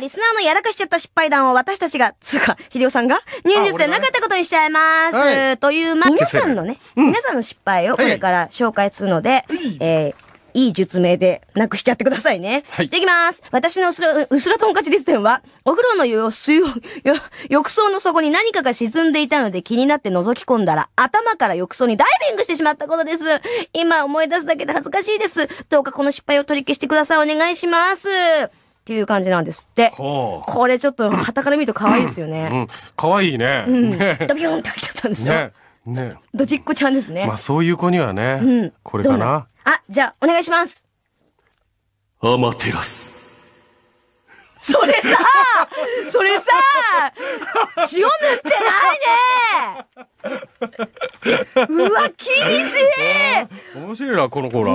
リスナーのやらかしちゃった失敗談を私たちが、つうか、ひでおさんが、ニューニュースでなかったことにしちゃいます。はい、という、ま皆さんのね、うん、皆さんの失敗をこれから紹介するので、はい、えーいい術名でなくしちゃってくださいね。はい。じゃきます。私のうすら、うすらとんかち実践は、お風呂の湯を水を、浴槽の底に何かが沈んでいたので気になって覗き込んだら、頭から浴槽にダイビングしてしまったことです。今思い出すだけで恥ずかしいです。どうかこの失敗を取り消してください。お願いします。っていう感じなんですって。これちょっと、はたから見ると可愛いですよね。可、う、愛、ん、うん、いいね。うん。ドビョンって入っちゃったんですよ。ね。ね。ドジッコちゃんですね。まあそういう子にはね、うん、これかな。あ、じゃあ、お願いします。アマテラス。それさ、それさ、塩塗ってないね うわ、厳しい面白いな、このコーラ。